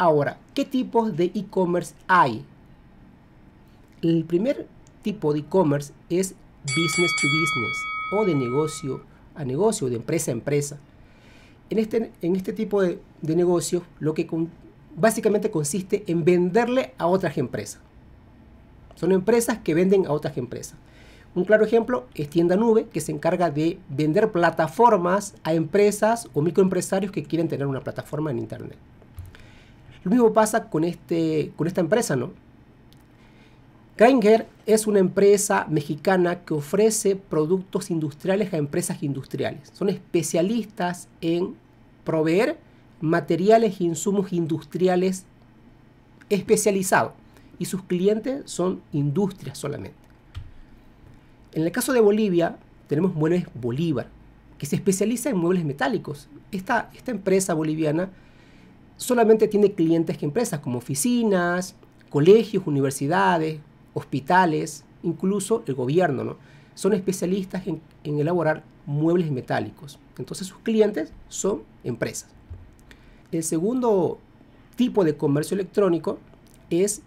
Ahora, ¿qué tipos de e-commerce hay? El primer tipo de e-commerce es business to business o de negocio a negocio, de empresa a empresa. En este, en este tipo de, de negocio, lo que básicamente consiste en venderle a otras empresas. Son empresas que venden a otras empresas. Un claro ejemplo es Tienda Nube, que se encarga de vender plataformas a empresas o microempresarios que quieren tener una plataforma en Internet. Lo mismo pasa con, este, con esta empresa, ¿no? Granger es una empresa mexicana que ofrece productos industriales a empresas industriales. Son especialistas en proveer materiales e insumos industriales especializados y sus clientes son industrias solamente. En el caso de Bolivia tenemos Muebles Bolívar, que se especializa en muebles metálicos. esta empresa boliviana solamente tiene clientes que empresas como oficinas, colegios, universidades, hospitales, incluso el gobierno, ¿no? Son especialistas en, en elaborar muebles metálicos. Entonces sus clientes son empresas. El segundo tipo de comercio electrónico es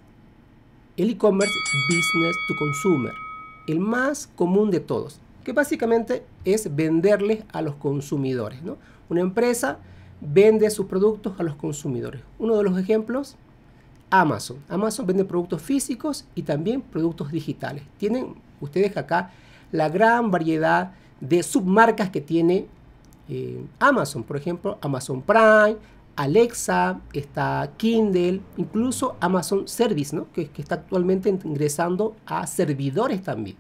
el e-commerce business to consumer, el más común de todos, que básicamente es venderles a los consumidores. Una empresa vende sus productos a los consumidores. Uno de los ejemplos, Amazon. Amazon vende productos físicos y también productos digitales. Tienen ustedes acá la gran variedad de submarcas que tiene eh, Amazon. Por ejemplo, Amazon Prime, Alexa, está Kindle, incluso Amazon Service, ¿no? que, que está actualmente ingresando a servidores también.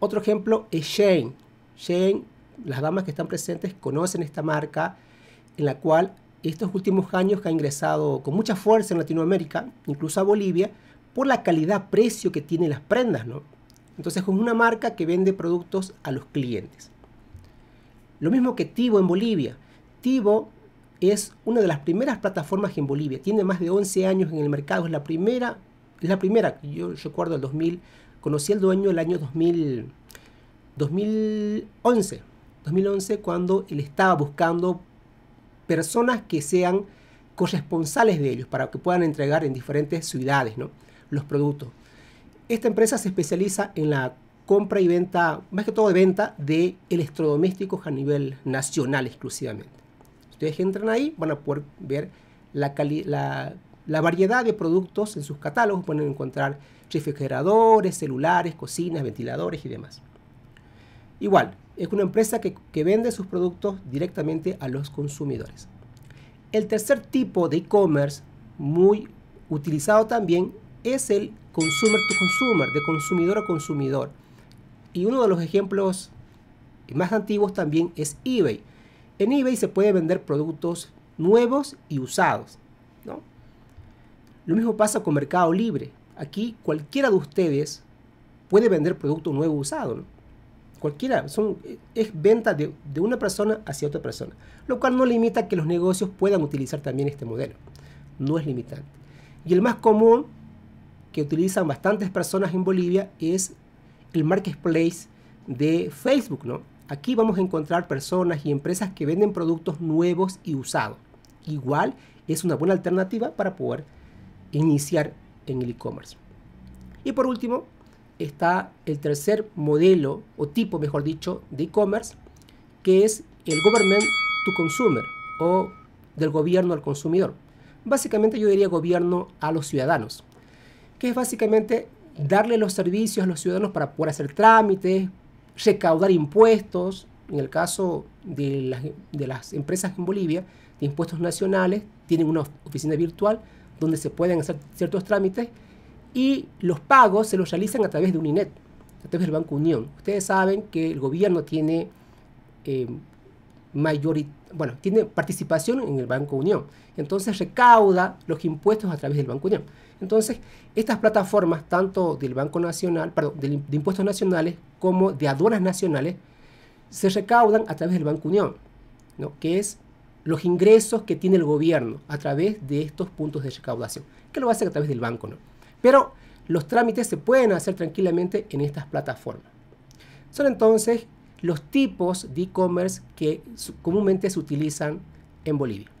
Otro ejemplo es Shane. Shane las damas que están presentes conocen esta marca, en la cual estos últimos años ha ingresado con mucha fuerza en Latinoamérica, incluso a Bolivia, por la calidad-precio que tienen las prendas, Entonces es una marca que vende productos a los clientes. Lo mismo que Tivo en Bolivia. Tivo es una de las primeras plataformas en Bolivia. Tiene más de 11 años en el mercado. Es la primera, la primera. Yo, yo recuerdo el 2000, conocí al dueño el año 2000, 2011. 2011 cuando él estaba buscando personas que sean corresponsales de ellos para que puedan entregar en diferentes ciudades los productos. Esta empresa se especializa en la compra y venta, más que todo de venta de electrodomésticos a nivel nacional exclusivamente. Ustedes que entran ahí van a poder ver la variedad de productos en sus catálogos, pueden encontrar refrigeradores, celulares, cocinas, ventiladores y demás. Igual, es una empresa que, vende sus productos directamente a los consumidores. El tercer tipo de e-commerce muy utilizado también es el consumer to consumer, de consumidor a consumidor. Y uno de los ejemplos más antiguos también es eBay. En eBay se puede vender productos nuevos y usados. ¿no? Lo mismo pasa con Mercado Libre. Aquí cualquiera de ustedes puede vender producto nuevo usado. ¿no? cualquiera, es venta de, de, una persona hacia otra persona, lo cual no limita que los negocios puedan utilizar también este modelo, no es limitante. Y el más común que utilizan bastantes personas en Bolivia es el marketplace de Facebook, ¿no? Aquí vamos a encontrar personas y empresas que venden productos nuevos y usados. Igual es una buena alternativa para poder iniciar en el e-commerce. Y por último, está el tercer modelo o tipo, mejor dicho, de e-commerce, que es el government to consumer o del gobierno al consumidor. Básicamente yo diría gobierno a los ciudadanos, que es básicamente darle los servicios a los ciudadanos para poder hacer trámites, recaudar impuestos, en el caso de las, de las empresas en Bolivia, de impuestos nacionales, tienen una oficina virtual donde se pueden hacer ciertos trámites y los pagos se los realizan a través de UNINET, a través del Banco Unión. Ustedes saben que el gobierno tiene eh, bueno, tiene participación en el Banco Unión. Entonces recauda los impuestos a través del Banco Unión. Entonces, estas plataformas, tanto del Banco Nacional, perdón, de, impuestos nacionales como de aduanas nacionales, se recaudan a través del Banco Unión, ¿no? que es los ingresos que tiene el gobierno a través de estos puntos de recaudación, que lo hace a través del banco. Pero los trámites se pueden hacer tranquilamente en estas plataformas. Son entonces los tipos de e-commerce que comúnmente se utilizan en Bolivia.